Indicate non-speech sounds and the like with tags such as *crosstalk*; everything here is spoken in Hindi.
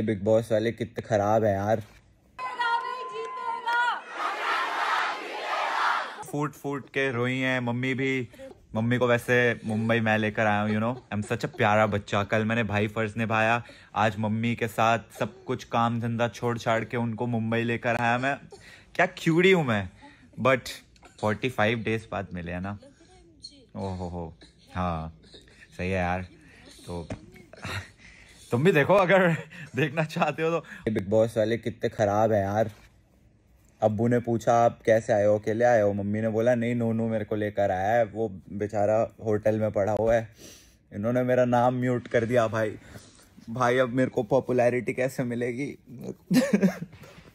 ये बिग बॉस वाले कितने खराब है यार फूट फूट के रोई हैं मम्मी भी मम्मी को वैसे मुंबई मैं लेकर आया हूँ you know um such a प्यारा बच्चा कल मैंने भाई फर्ज निभाया आज मम्मी के साथ सब कुछ काम धंधा छोड़ छाड़ के उनको मुंबई लेकर आया मैं क्या क्यूड़ी हूँ मैं बट 45 डेज बाद मिले है ना ओहो हो हाँ सही है यार तो तुम भी देखो अगर देखना चाहते हो तो बिग बॉस वाले कितने ख़राब है यार अब्बू ने पूछा आप कैसे आए हो अकेले आए हो मम्मी ने बोला नहीं नोनू मेरे को लेकर आया है वो बेचारा होटल में पड़ा हुआ है इन्होंने मेरा नाम म्यूट कर दिया भाई भाई अब मेरे को पॉपुलैरिटी कैसे मिलेगी *laughs*